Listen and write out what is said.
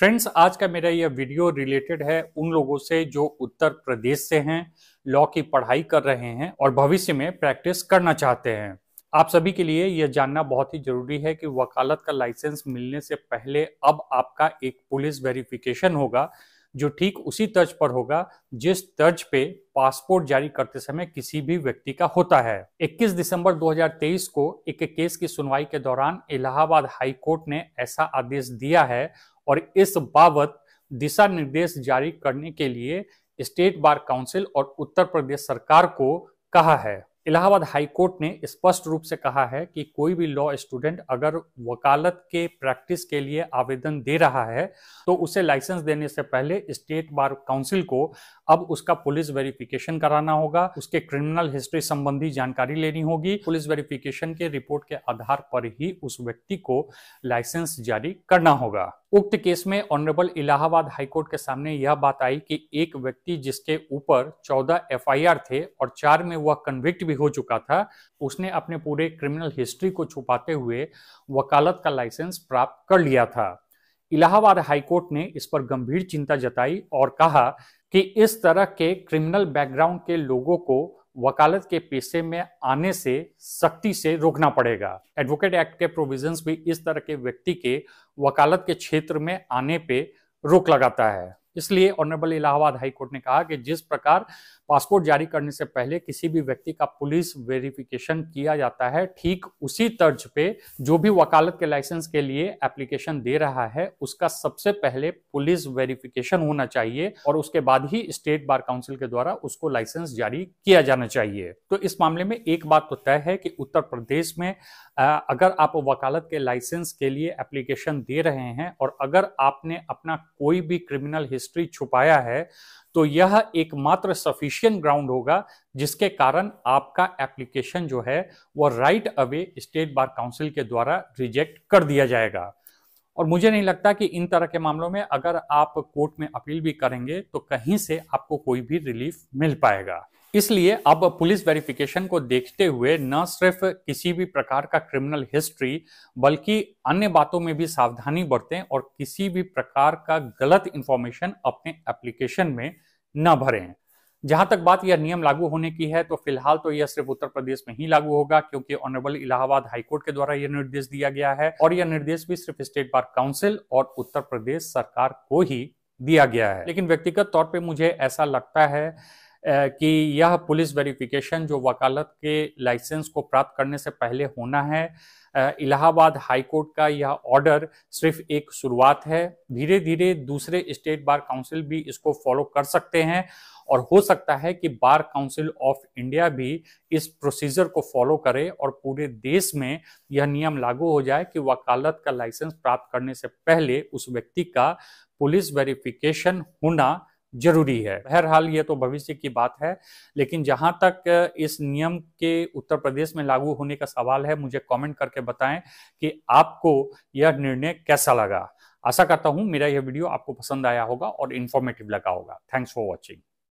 friends आज का मेरा यह वीडियो रिलेटेड है उन लोगों से जो उत्तर प्रदेश से हैं लॉ की पढ़ाई कर रहे हैं और भविष्य में प्रैक्टिस करना चाहते हैं आप सभी के लिए यह जानना बहुत ही जरूरी है कि वकालत का लाइसेंस मिलने से पहले अब आपका एक पुलिस वेरिफिकेशन होगा जो ठीक उसी तर्ज पर होगा जिस तर्ज पे पासपोर्ट जारी करते समय किसी भी व्यक्ति का होता है 21 दिसंबर 2023 को एक केस की सुनवाई के दौरान इलाहाबाद हाई कोर्ट ने ऐसा आदेश दिया है और इस बाबत दिशा निर्देश जारी करने के लिए स्टेट बार काउंसिल और उत्तर प्रदेश सरकार को कहा है इलाहाबाद हाईकोर्ट ने स्पष्ट रूप से कहा है कि कोई भी लॉ स्टूडेंट अगर वकालत के प्रैक्टिस के लिए आवेदन दे रहा है तो उसे लाइसेंस देने से पहले स्टेट बार काउंसिल को अब उसका पुलिस वेरिफिकेशन कराना होगा उसके क्रिमिनल हिस्ट्री संबंधी जानकारी लेनी होगी पुलिस वेरिफिकेशन के रिपोर्ट के आधार पर ही उस व्यक्ति को लाइसेंस जारी करना होगा उक्त केस में ऑनरेबल इलाहाबाद हाईकोर्ट के सामने यह बात आई कि एक व्यक्ति जिसके ऊपर 14 एफआईआर थे और चार में वह कन्विक्ट भी हो चुका था उसने अपने पूरे क्रिमिनल हिस्ट्री को छुपाते हुए वकालत का लाइसेंस प्राप्त कर लिया था इलाहाबाद हाईकोर्ट ने इस पर गंभीर चिंता जताई और कहा कि इस तरह के क्रिमिनल बैकग्राउंड के लोगों को वकालत के पेशे में आने से सख्ती से रोकना पड़ेगा एडवोकेट एक्ट के प्रोविजंस भी इस तरह के व्यक्ति के वकालत के क्षेत्र में आने पे रोक लगाता है इसलिए ऑनरेबल इलाहाबाद हाईकोर्ट ने कहा कि जिस प्रकार पासपोर्ट जारी करने से पहले किसी भी व्यक्ति का पुलिस वेरिफिकेशन किया जाता है ठीक उसी तर्ज पे जो भी वकालत के लाइसेंस के लिए एप्लीकेशन दे रहा है उसका सबसे पहले पुलिस वेरिफिकेशन होना चाहिए और उसके बाद ही स्टेट बार काउंसिल के द्वारा उसको लाइसेंस जारी किया जाना चाहिए तो इस मामले में एक बात तो तय है कि उत्तर प्रदेश में अगर आप वकालत के लाइसेंस के लिए एप्लीकेशन दे रहे हैं और अगर आपने अपना कोई भी क्रिमिनल हिस्ट्री छुपाया है तो यह एकमात्र सफिशियंट ग्राउंड होगा जिसके कारण आपका एप्लीकेशन जो है वह right away state bar council के द्वारा रिजेक्ट कर दिया जाएगा और मुझे नहीं लगता कि इन तरह के मामलों में अगर आप कोर्ट में अपील भी करेंगे तो कहीं से आपको कोई भी रिलीफ मिल पाएगा इसलिए अब पुलिस वेरिफिकेशन को देखते हुए न सिर्फ किसी भी प्रकार का क्रिमिनल हिस्ट्री बल्कि अन्य बातों में भी सावधानी बरतें और किसी भी प्रकार का गलत इंफॉर्मेशन अपने एप्लीकेशन में न भरें जहां तक बात यह नियम लागू होने की है तो फिलहाल तो यह सिर्फ उत्तर प्रदेश में ही लागू होगा क्योंकि ऑनरेबल इलाहाबाद हाईकोर्ट के द्वारा यह निर्देश दिया गया है और यह निर्देश भी सिर्फ स्टेट बार काउंसिल और उत्तर प्रदेश सरकार को ही दिया गया है लेकिन व्यक्तिगत तौर पर मुझे ऐसा लगता है कि यह पुलिस वेरिफिकेशन जो वकालत के लाइसेंस को प्राप्त करने से पहले होना है इलाहाबाद हाई कोर्ट का यह ऑर्डर सिर्फ एक शुरुआत है धीरे धीरे दूसरे स्टेट बार काउंसिल भी इसको फॉलो कर सकते हैं और हो सकता है कि बार काउंसिल ऑफ इंडिया भी इस प्रोसीजर को फॉलो करे और पूरे देश में यह नियम लागू हो जाए कि वकालत का लाइसेंस प्राप्त करने से पहले उस व्यक्ति का पुलिस वेरिफिकेशन होना जरूरी है बहरहाल ये तो भविष्य की बात है लेकिन जहां तक इस नियम के उत्तर प्रदेश में लागू होने का सवाल है मुझे कमेंट करके बताएं कि आपको यह निर्णय कैसा लगा आशा करता हूं मेरा यह वीडियो आपको पसंद आया होगा और इन्फॉर्मेटिव लगा होगा थैंक्स फॉर वॉचिंग